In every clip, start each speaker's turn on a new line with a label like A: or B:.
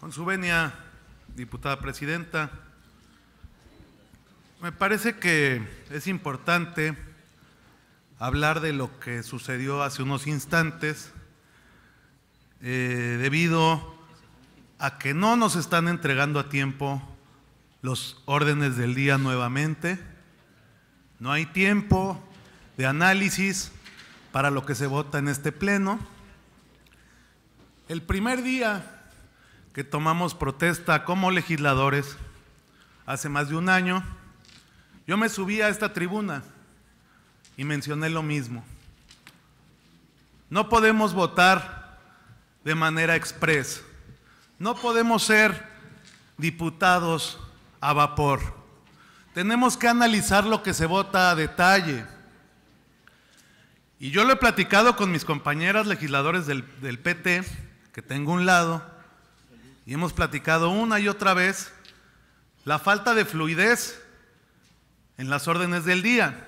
A: Con su venia, diputada presidenta, me parece que es importante hablar de lo que sucedió hace unos instantes eh, debido a que no nos están entregando a tiempo los órdenes del día nuevamente. No hay tiempo de análisis para lo que se vota en este pleno. El primer día que tomamos protesta como legisladores hace más de un año, yo me subí a esta tribuna y mencioné lo mismo. No podemos votar de manera expresa. No podemos ser diputados a vapor. Tenemos que analizar lo que se vota a detalle. Y yo lo he platicado con mis compañeras legisladores del, del PT, que tengo un lado, y hemos platicado una y otra vez la falta de fluidez en las órdenes del día.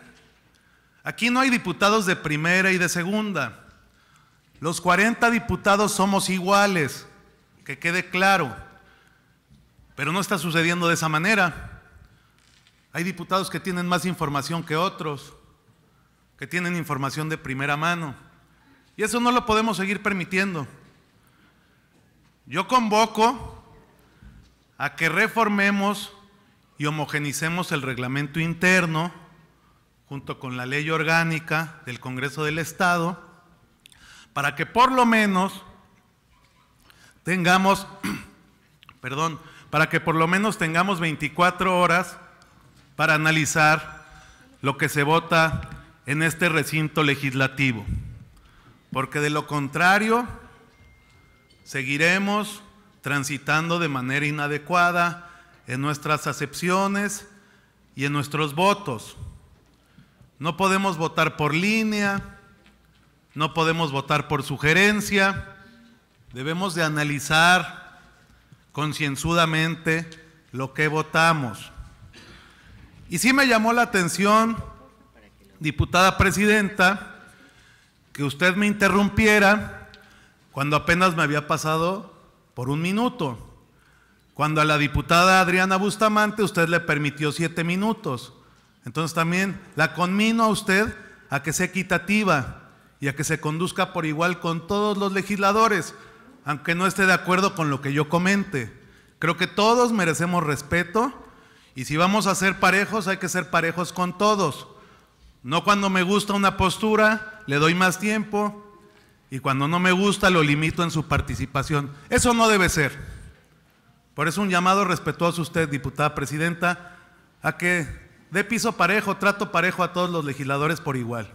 A: Aquí no hay diputados de primera y de segunda. Los 40 diputados somos iguales, que quede claro. Pero no está sucediendo de esa manera. Hay diputados que tienen más información que otros, que tienen información de primera mano. Y eso no lo podemos seguir permitiendo. Yo convoco a que reformemos y homogenicemos el reglamento interno junto con la ley orgánica del Congreso del Estado, para que por lo menos tengamos, perdón, para que por lo menos tengamos 24 horas para analizar lo que se vota en este recinto legislativo. Porque de lo contrario, Seguiremos transitando de manera inadecuada en nuestras acepciones y en nuestros votos. No podemos votar por línea, no podemos votar por sugerencia, debemos de analizar concienzudamente lo que votamos. Y sí me llamó la atención, diputada presidenta, que usted me interrumpiera cuando apenas me había pasado por un minuto. Cuando a la diputada Adriana Bustamante usted le permitió siete minutos. Entonces también la conmino a usted a que sea equitativa y a que se conduzca por igual con todos los legisladores, aunque no esté de acuerdo con lo que yo comente. Creo que todos merecemos respeto y si vamos a ser parejos hay que ser parejos con todos. No cuando me gusta una postura, le doy más tiempo, y cuando no me gusta lo limito en su participación. Eso no debe ser. Por eso un llamado respetuoso a usted, diputada presidenta, a que dé piso parejo, trato parejo a todos los legisladores por igual.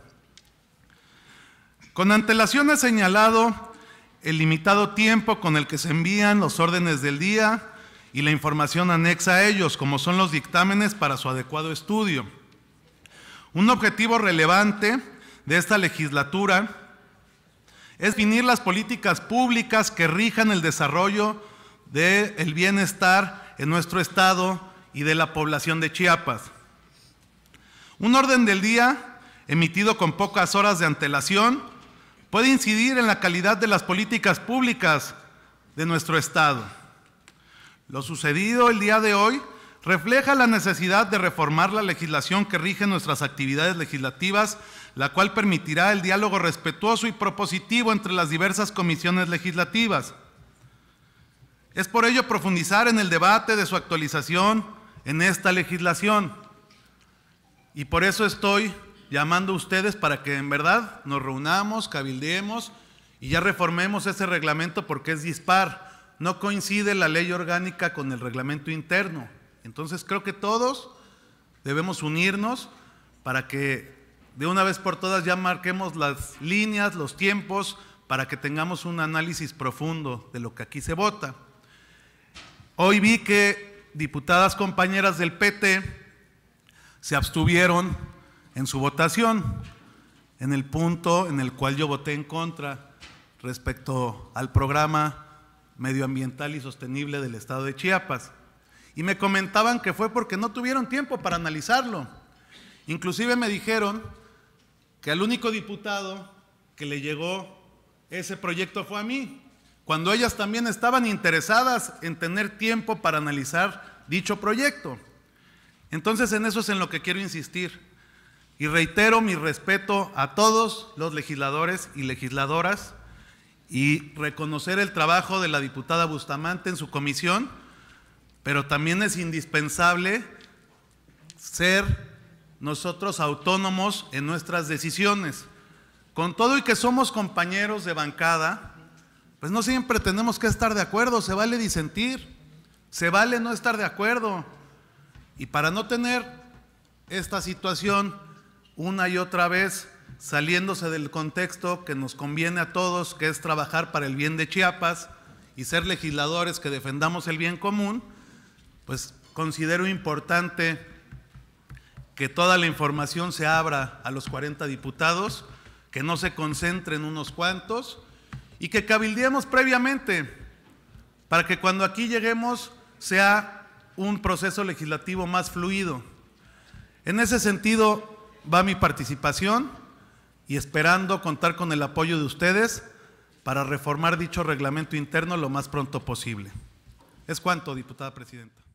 A: Con antelación he señalado el limitado tiempo con el que se envían los órdenes del día y la información anexa a ellos, como son los dictámenes para su adecuado estudio. Un objetivo relevante de esta legislatura es definir las políticas públicas que rijan el desarrollo del bienestar en nuestro estado y de la población de Chiapas. Un orden del día emitido con pocas horas de antelación puede incidir en la calidad de las políticas públicas de nuestro estado. Lo sucedido el día de hoy refleja la necesidad de reformar la legislación que rige nuestras actividades legislativas la cual permitirá el diálogo respetuoso y propositivo entre las diversas comisiones legislativas. Es por ello profundizar en el debate de su actualización en esta legislación. Y por eso estoy llamando a ustedes para que en verdad nos reunamos, cabildeemos y ya reformemos ese reglamento porque es dispar. No coincide la ley orgánica con el reglamento interno. Entonces creo que todos debemos unirnos para que de una vez por todas ya marquemos las líneas, los tiempos, para que tengamos un análisis profundo de lo que aquí se vota. Hoy vi que diputadas compañeras del PT se abstuvieron en su votación, en el punto en el cual yo voté en contra respecto al programa medioambiental y sostenible del estado de Chiapas. Y me comentaban que fue porque no tuvieron tiempo para analizarlo. Inclusive me dijeron que al único diputado que le llegó ese proyecto fue a mí, cuando ellas también estaban interesadas en tener tiempo para analizar dicho proyecto. Entonces en eso es en lo que quiero insistir. Y reitero mi respeto a todos los legisladores y legisladoras y reconocer el trabajo de la diputada Bustamante en su comisión, pero también es indispensable ser nosotros autónomos en nuestras decisiones. Con todo y que somos compañeros de bancada, pues no siempre tenemos que estar de acuerdo, se vale disentir, se vale no estar de acuerdo. Y para no tener esta situación una y otra vez saliéndose del contexto que nos conviene a todos, que es trabajar para el bien de Chiapas y ser legisladores que defendamos el bien común, pues considero importante que toda la información se abra a los 40 diputados, que no se concentren unos cuantos y que cabildeemos previamente para que cuando aquí lleguemos sea un proceso legislativo más fluido. En ese sentido va mi participación y esperando contar con el apoyo de ustedes para reformar dicho reglamento interno lo más pronto posible. Es cuanto, diputada presidenta.